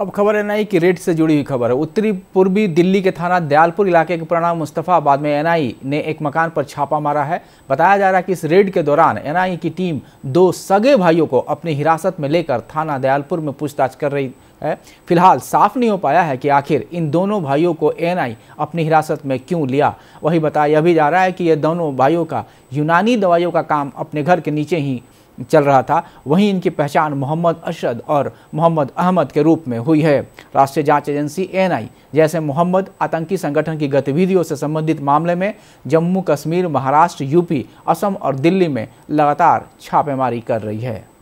अब खबर एन आई की रेड से जुड़ी हुई खबर है उत्तरी पूर्वी दिल्ली के थाना दयालपुर इलाके के प्रणाम मुस्तफ़ाबाद में एनआई ने एक मकान पर छापा मारा है बताया जा रहा है कि इस रेड के दौरान एनआई की टीम दो सगे भाइयों को अपनी हिरासत में लेकर थाना दयालपुर में पूछताछ कर रही है फिलहाल साफ नहीं हो पाया है कि आखिर इन दोनों भाइयों को एन अपनी हिरासत में क्यों लिया वही बताया भी जा रहा है कि ये दोनों भाइयों का यूनानी दवाइयों का काम अपने घर के नीचे ही चल रहा था वहीं इनकी पहचान मोहम्मद अशद और मोहम्मद अहमद के रूप में हुई है राष्ट्रीय जांच एजेंसी एनआई जैसे मोहम्मद आतंकी संगठन की गतिविधियों से संबंधित मामले में जम्मू कश्मीर महाराष्ट्र यूपी असम और दिल्ली में लगातार छापेमारी कर रही है